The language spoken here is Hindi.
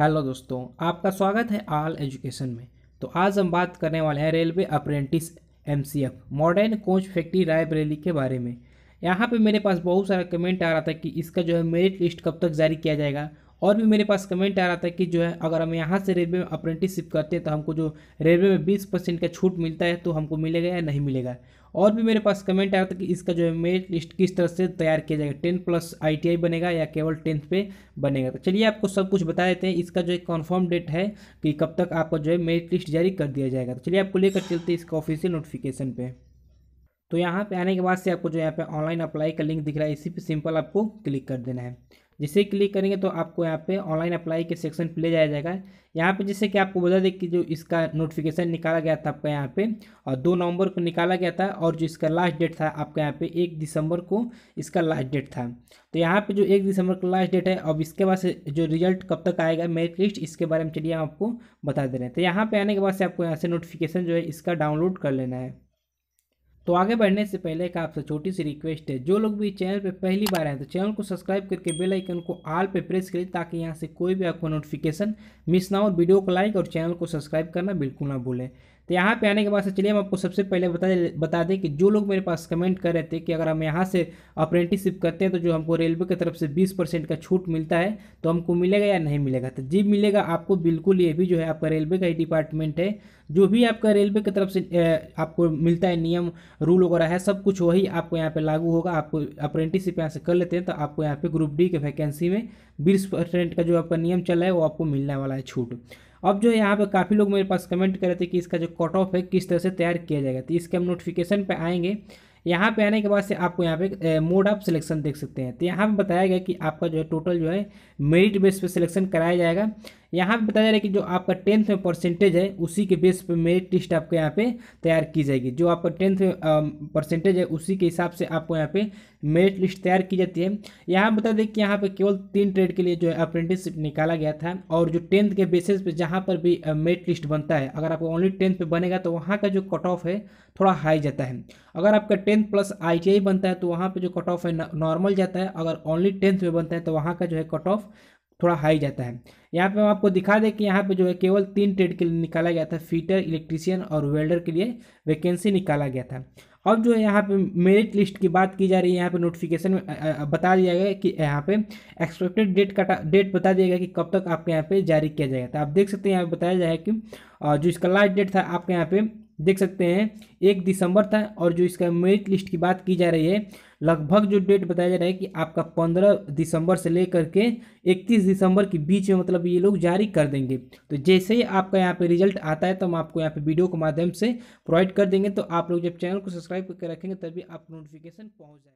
हेलो दोस्तों आपका स्वागत है आल एजुकेशन में तो आज हम बात करने वाले हैं railway apprentice MCF modern coach factory Raebareli के बारे में यहाँ पे मेरे पास बहुत सारा कमेंट आ रहा था कि इसका जो है मेरिट लिस्ट कब तक जारी किया जाएगा और भी मेरे पास कमेंट आ रहा था कि जो है अगर हम यहाँ से रेलवे में अप्रेंटिसशिप करते हैं तो हमको जो रेलवे में बीस परसेंट का छूट मिलता है तो हमको मिलेगा या नहीं मिलेगा और भी मेरे पास कमेंट आ रहा था कि इसका जो है मेरिट लिस्ट किस तरह से तैयार किया जाएगा टेन प्लस आई बनेगा या केवल टेंथ पे बनेगा तो चलिए आपको सब कुछ बता देते हैं इसका जो है कन्फर्म डेट है कि कब तक आपका जो है मेरिट लिस्ट जारी कर दिया जाएगा तो चलिए आपको लेकर चलते हैं इसका ऑफिशियल नोटिफिकेशन पे तो यहाँ पे आने के बाद से आपको जो यहाँ पे ऑनलाइन अप्लाई का लिंक दिख रहा है इसी पे सिंपल आपको क्लिक कर देना है जिसे क्लिक करेंगे तो आपको यहाँ पे ऑनलाइन अप्लाई के सेक्शन पर ले जाया जाएगा यहाँ पे जैसे कि आपको बता दें कि जो इसका नोटिफिकेशन निकाला गया था आपका यहाँ पे और दो नवंबर को निकाला गया था और जो इसका लास्ट डेट था आपका यहाँ पे एक दिसंबर को इसका लास्ट डेट था तो यहाँ पे जो एक दिसंबर का लास्ट डेट है अब इसके बाद से जो रिजल्ट कब तक आएगा मेरिट लिस्ट इसके बारे में चलिए हम आपको बता दे रहे हैं तो यहाँ पर आने के बाद से आपको यहाँ से नोटिफिकेशन जो है इसका डाउनलोड कर लेना है तो आगे बढ़ने से पहले एक आपसे छोटी सी रिक्वेस्ट है जो लोग भी चैनल पे पहली बार आए तो चैनल को सब्सक्राइब करके बेल आइकन को आल पे प्रेस करें ताकि यहाँ से कोई भी आपको नोटिफिकेशन मिस ना हो वीडियो को लाइक और चैनल को सब्सक्राइब करना बिल्कुल ना भूलें तो यहाँ पे आने के बाद से चलिए हम आपको सबसे पहले बता दें बता दें कि जो लोग मेरे पास कमेंट कर रहे थे कि अगर हम यहाँ से अप्रेंटिसिप करते हैं तो जो हमको रेलवे की तरफ से बीस परसेंट का छूट मिलता है तो हमको मिलेगा या नहीं मिलेगा तो जी मिलेगा आपको बिल्कुल ये भी जो है आपका रेलवे का ही डिपार्टमेंट है जो भी आपका रेलवे की तरफ से आपको मिलता है नियम रूल वगैरह है सब कुछ वही आपको यहाँ पर लागू होगा आपको अप्रेंटिसिप यहाँ से कर लेते हैं तो आपको यहाँ पर ग्रुप डी के वैकेंसी में बीस परसेंट का जो आपका नियम चल रहा है वो आपको मिलने वाला है छूट अब जो यहाँ पे काफ़ी लोग मेरे पास कमेंट कर रहे थे कि इसका जो कट ऑफ है किस तरह से तैयार किया जाएगा तो इसके हम नोटिफिकेशन पे आएंगे यहाँ पे आने के बाद से आपको यहाँ पे मोड ऑफ सिलेक्शन देख सकते हैं तो यहाँ पे बताया गया कि आपका जो है टोटल जो है मेरिट बेस पे सिलेक्शन कराया जाएगा यहाँ पे बताया जा रहा है कि जो आपका टेंथ में परसेंटेज है उसी के बेस पे मेरिट लिस्ट आपको यहाँ पे तैयार की जाएगी जो आपका टेंथ में परसेंटेज है उसी के हिसाब से आपको यहाँ पे मेरिट लिस्ट तैयार की जाती है यहाँ बता दें कि यहाँ पे केवल तीन ट्रेड के लिए जो है अप्रेंटिसशिप निकाला गया था और जो टेंथ के बेसिस पे जहाँ पर भी मेरिट लिस्ट बनता है अगर आपको ओनली टेंथ पे बनेगा तो वहाँ का जो कट ऑफ है थोड़ा हाई जाता है अगर आपका टेंथ प्लस आई बनता है तो वहाँ पर जो कट ऑफ है नॉर्मल जाता है अगर ओनली टेंथ में बनता है तो वहाँ का जो है कट ऑफ थोड़ा हाई जाता है यहाँ पे हम आपको दिखा दें कि यहाँ पे जो है केवल तीन ट्रेड के लिए निकाला गया था फीटर इलेक्ट्रीशियन और वेल्डर के लिए वैकेंसी निकाला गया था अब जो है यहाँ पे मेरिट लिस्ट की बात की जा रही है यहाँ पे नोटिफिकेशन में बता दिया गया कि यहाँ पे एक्सपेक्टेड डेट का डेट बता दिया गया कि कब तक आपके यहाँ पे जारी किया जाएगा तो आप देख सकते हैं यहाँ पे बताया जाए कि जो इसका लास्ट डेट था आपके यहाँ पे देख सकते हैं एक दिसंबर था और जो इसका मेरिट लिस्ट की बात की जा रही है लगभग जो डेट बताया जा रहा है कि आपका पंद्रह दिसंबर से लेकर के इकतीस दिसंबर के बीच में मतलब ये लोग जारी कर देंगे तो जैसे ही आपका यहाँ पे रिजल्ट आता है तो हम आपको यहाँ पे वीडियो के माध्यम से प्रोवाइड कर देंगे तो आप लोग जब चैनल को सब्सक्राइब करके रखेंगे तभी आपको नोटिफिकेशन पहुँच जाएगा